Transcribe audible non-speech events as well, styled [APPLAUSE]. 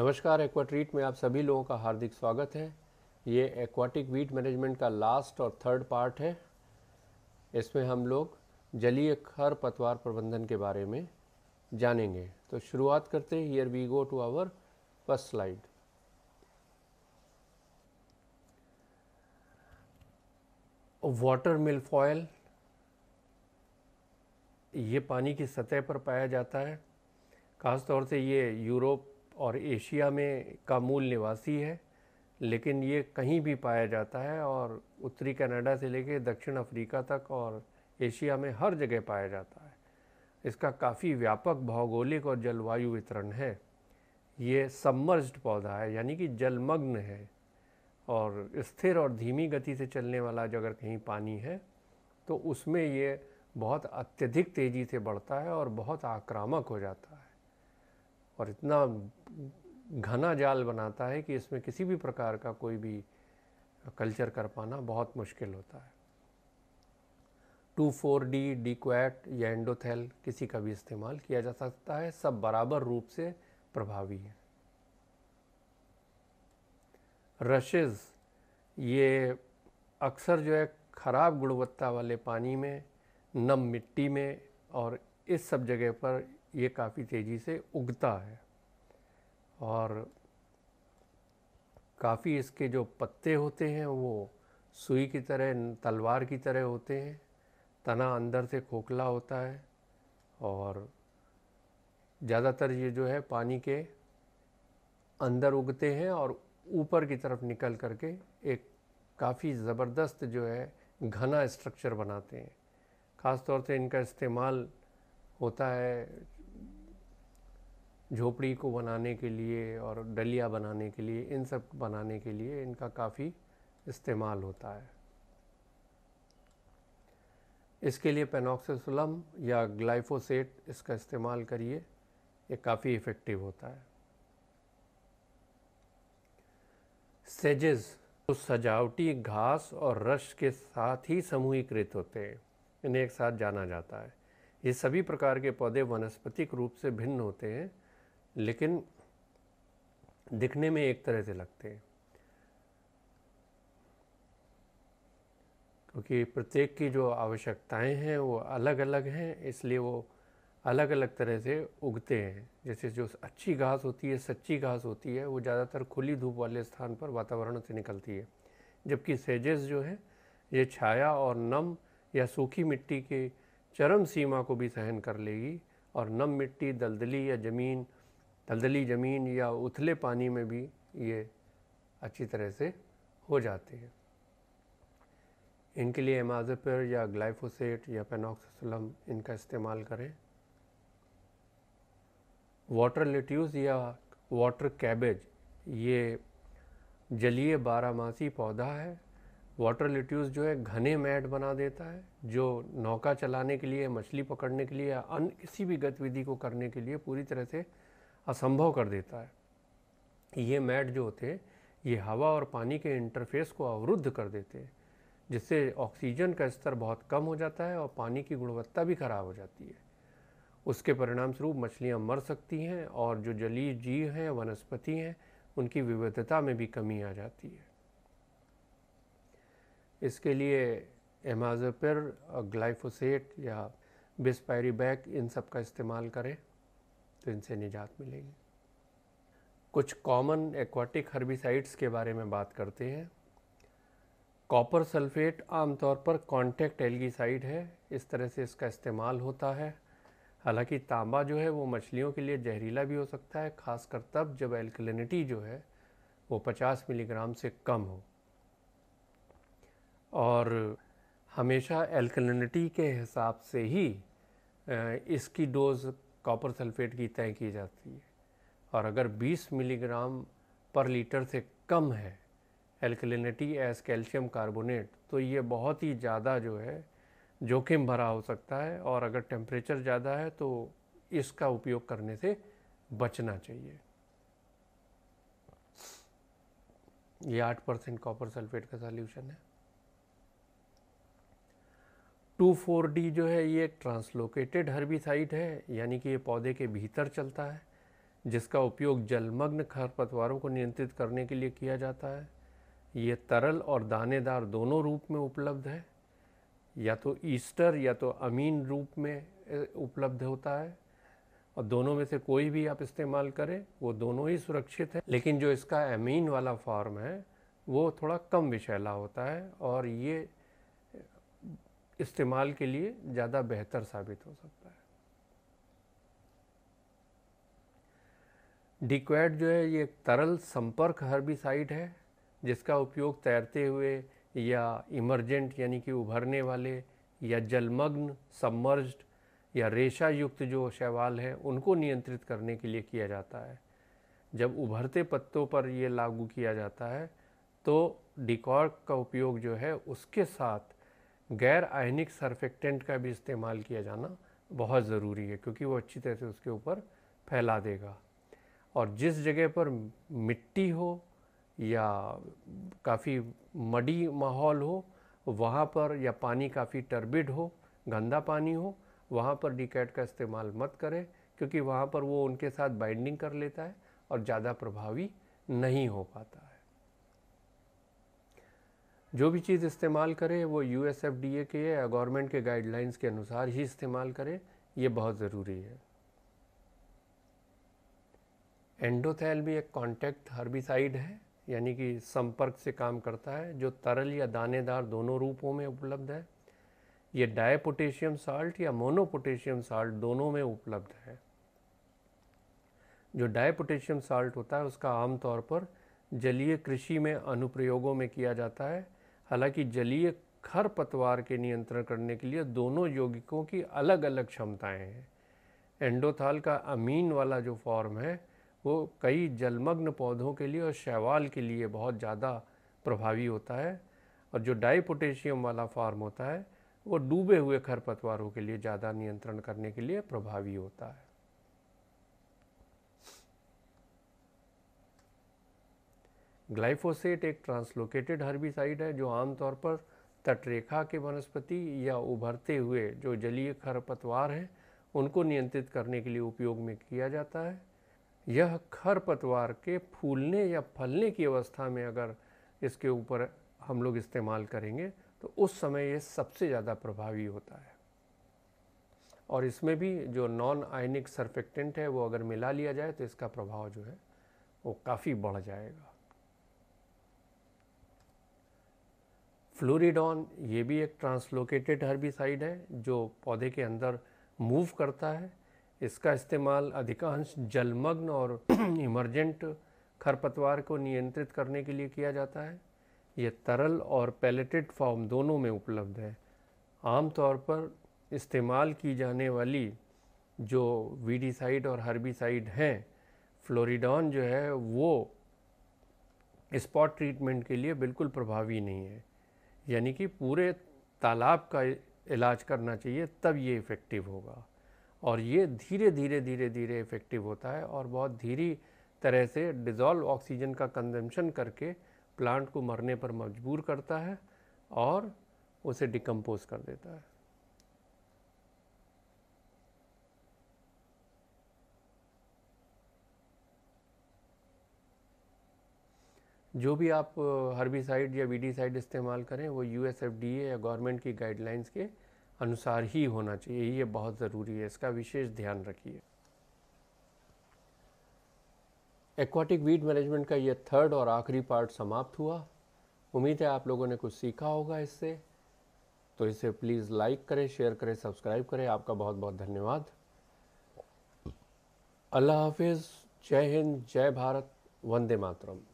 नमस्कार एक्वाट्रीट में आप सभी लोगों का हार्दिक स्वागत है ये एक्वाटिक वीट मैनेजमेंट का लास्ट और थर्ड पार्ट है इसमें हम लोग जलीय खर पतवार प्रबंधन के बारे में जानेंगे तो शुरुआत करते हैं here we go to our first slide water foil ये पानी की सतह पर पाया जाता है खासतौर से ये यूरोप और एशिया में का मूल निवासी है लेकिन ये कहीं भी पाया जाता है और उत्तरी कनाडा से लेकर दक्षिण अफ्रीका तक और एशिया में हर जगह पाया जाता है इसका काफ़ी व्यापक भौगोलिक और जलवायु वितरण है ये सबमर्ज्ड पौधा है यानी कि जलमग्न है और स्थिर और धीमी गति से चलने वाला जो अगर कहीं पानी है तो उसमें ये बहुत अत्यधिक तेज़ी से बढ़ता है और बहुत आक्रामक हो जाता है और इतना घना जाल बनाता है कि इसमें किसी भी प्रकार का कोई भी कल्चर कर पाना बहुत मुश्किल होता है two four D D quat या एंडोथेल किसी का भी इस्तेमाल किया जा सकता है सब बराबर रूप से प्रभावी है रशेज़ ये अक्सर जो है ख़राब गुणवत्ता वाले पानी में नम मिट्टी में और इस सब जगह पर ये काफ़ी तेज़ी से उगता है और काफ़ी इसके जो पत्ते होते हैं वो सुई की तरह तलवार की तरह होते हैं तना अंदर से खोखला होता है और ज़्यादातर ये जो है पानी के अंदर उगते हैं और ऊपर की तरफ निकल करके एक काफ़ी ज़बरदस्त जो है घना स्ट्रक्चर बनाते हैं ख़ास तौर से इनका इस्तेमाल होता है झोपड़ी को बनाने के लिए और डलिया बनाने के लिए इन सब बनाने के लिए इनका काफ़ी इस्तेमाल होता है इसके लिए पेनोक्सिसम या ग्लाइफोसेट इसका इस्तेमाल करिए ये काफ़ी इफ़ेक्टिव होता है सेजेस तो सजावटी घास और रश के साथ ही समूहीकृत होते हैं इन्हें एक साथ जाना जाता है ये सभी प्रकार के पौधे वनस्पतिक रूप से भिन्न होते हैं लेकिन दिखने में एक तरह से लगते हैं क्योंकि प्रत्येक की जो आवश्यकताएं हैं वो अलग अलग हैं इसलिए वो अलग अलग तरह से उगते हैं जैसे जो अच्छी घास होती है सच्ची घास होती है वो ज़्यादातर खुली धूप वाले स्थान पर वातावरण से निकलती है जबकि सेजेस जो हैं ये छाया और नम या सूखी मिट्टी के चरम सीमा को भी सहन कर लेगी और नम मिट्टी दलदली या ज़मीन दलदली ज़मीन या उथले पानी में भी ये अच्छी तरह से हो जाती है इनके लिए एमाजपिर या ग्लाइफोसेट या पेनोक्सोसलम इनका इस्तेमाल करें वाटर लिट्यूज़ या वाटर कैबेज ये जलीय बारामासी पौधा है वाटर लिट्यूस जो है घने मैट बना देता है जो नौका चलाने के लिए मछली पकड़ने के लिए या अन्य किसी भी गतिविधि को करने के लिए पूरी तरह से असंभव कर देता है ये मैट जो होते हैं ये हवा और पानी के इंटरफेस को अवरुद्ध कर देते हैं जिससे ऑक्सीजन का स्तर बहुत कम हो जाता है और पानी की गुणवत्ता भी खराब हो जाती है उसके परिणाम स्वरूप मछलियाँ मर सकती हैं और जो जलीय जीव हैं वनस्पति हैं उनकी विविधता में भी कमी आ जाती है इसके लिए एमाजोपिर ग्लाइफोसेट या बिस्पायरीबैक इन सब का इस्तेमाल करें तो इनसे निजात मिलेगी कुछ कॉमन एक्वाटिक हर्बिसाइड्स के बारे में बात करते हैं कॉपर सल्फेट आमतौर पर कॉन्टैक्ट एल्गीसाइड है इस तरह से इसका इस्तेमाल होता है हालांकि तांबा जो है वो मछलियों के लिए जहरीला भी हो सकता है खासकर तब जब एल्कलिनिटी जो है वो 50 मिलीग्राम से कम हो और हमेशा एल्कलिनिटी के हिसाब से ही इसकी डोज़ कॉपर सल्फेट की तय की जाती है और अगर 20 मिलीग्राम पर लीटर से कम है एल्कलिनिटी एज कैल्शियम कार्बोनेट तो ये बहुत ही ज़्यादा जो है जोखिम भरा हो सकता है और अगर टेम्परेचर ज़्यादा है तो इसका उपयोग करने से बचना चाहिए ये आठ परसेंट कॉपर सल्फेट का सॉल्यूशन है टू फोर डी जो है ये एक ट्रांसलोकेटेड हर्बिसाइड है यानी कि ये पौधे के भीतर चलता है जिसका उपयोग जलमग्न खरपतवारों को नियंत्रित करने के लिए किया जाता है ये तरल और दानेदार दोनों रूप में उपलब्ध है या तो ईस्टर या तो अमीन रूप में उपलब्ध होता है और दोनों में से कोई भी आप इस्तेमाल करें वो दोनों ही सुरक्षित हैं लेकिन जो इसका अमीन वाला फॉर्म है वो थोड़ा कम विषैला होता है और ये इस्तेमाल के लिए ज़्यादा बेहतर साबित हो सकता है डिक्वैट जो है ये एक तरल संपर्क हर्बिसाइड है जिसका उपयोग तैरते हुए या इमरजेंट यानी कि उभरने वाले या जलमग्न सबमर्ज या रेशा युक्त जो शैवाल हैं उनको नियंत्रित करने के लिए किया जाता है जब उभरते पत्तों पर ये लागू किया जाता है तो डिकॉर्क का उपयोग जो है उसके साथ गैर आयनिक सरफेक्टेंट का भी इस्तेमाल किया जाना बहुत ज़रूरी है क्योंकि वो अच्छी तरह से उसके ऊपर फैला देगा और जिस जगह पर मिट्टी हो या काफ़ी मडी माहौल हो वहाँ पर या पानी काफ़ी टर्बिड हो गंदा पानी हो वहाँ पर डिकैट का इस्तेमाल मत करें क्योंकि वहाँ पर वो उनके साथ बाइंडिंग कर लेता है और ज़्यादा प्रभावी नहीं हो पाता जो भी चीज़ इस्तेमाल करें वो U S F D A के या गवर्नमेंट के गाइडलाइंस के अनुसार ही इस्तेमाल करें ये बहुत ज़रूरी है एंडोथैल भी एक कॉन्टैक्ट हर्बिसाइड है यानी कि संपर्क से काम करता है जो तरल या दानेदार दोनों रूपों में उपलब्ध है ये डायपोटेशियम साल्ट या मोनोपोटेशियम साल्ट दोनों में उपलब्ध है जो डायपोटेशियम साल्ट होता है उसका आमतौर पर जलीय कृषि में अनुप्रयोगों में किया जाता है हालांकि जलीय खर पतवार के नियंत्रण करने के लिए दोनों यौगिकों की अलग अलग क्षमताएं हैं एंडोथाल का अमीन वाला जो फॉर्म है वो कई जलमग्न पौधों के लिए और शैवाल के लिए बहुत ज़्यादा प्रभावी होता है और जो डाईपोटेशियम वाला फार्म होता है वो डूबे हुए खरपतवारों के लिए ज़्यादा नियंत्रण करने के लिए प्रभावी होता है ग्लाइफोसेट एक ट्रांसलोकेटेड हर्बिसाइड है जो आमतौर पर तटरेखा के वनस्पति या उभरते हुए जो जलीय खरपतवार हैं उनको नियंत्रित करने के लिए उपयोग में किया जाता है यह खरपतवार के फूलने या फलने की अवस्था में अगर इसके ऊपर हम लोग इस्तेमाल करेंगे तो उस समय यह सबसे ज़्यादा प्रभावी होता है और इसमें भी जो नॉन आयनिक सर्फेक्टेंट है वो अगर मिला लिया जाए तो इसका प्रभाव जो है वो काफ़ी बढ़ जाएगा फ्लोरिडॉन ये भी एक ट्रांसलोकेटेड हर्बिसाइड है जो पौधे के अंदर मूव करता है इसका इस्तेमाल अधिकांश जलमग्न और [CLEARS THROAT] इमरजेंट खरपतवार को नियंत्रित करने के लिए किया जाता है यह तरल और पैलेटेड फॉर्म दोनों में उपलब्ध है आमतौर पर इस्तेमाल की जाने वाली जो वीडीसाइड और हर्बिसाइड हैं फ्लोरिडॉन जो है वो स्पॉट ट्रीटमेंट के लिए बिल्कुल प्रभावी नहीं है यानी कि पूरे तालाब का इलाज करना चाहिए तब ये इफ़ेक्टिव होगा और ये धीरे धीरे धीरे धीरे इफ़ेक्टिव होता है और बहुत धीरे तरह से डिज़ोल्व ऑक्सीजन का कंजम्पशन करके प्लांट को मरने पर मजबूर करता है और उसे डिकम्पोज कर देता है जो भी आप हर्बिसाइड या वीडीसाइड इस्तेमाल करें वो यू या गवर्नमेंट की गाइडलाइंस के अनुसार ही होना चाहिए ये बहुत ज़रूरी है इसका विशेष ध्यान रखिए एक्वाटिक वीड मैनेजमेंट का ये थर्ड और आखिरी पार्ट समाप्त हुआ उम्मीद है आप लोगों ने कुछ सीखा होगा इससे तो इसे प्लीज़ लाइक करें शेयर करें सब्सक्राइब करें आपका बहुत बहुत धन्यवाद अल्लाह हाफिज़ जय हिंद जय भारत वंदे मातरम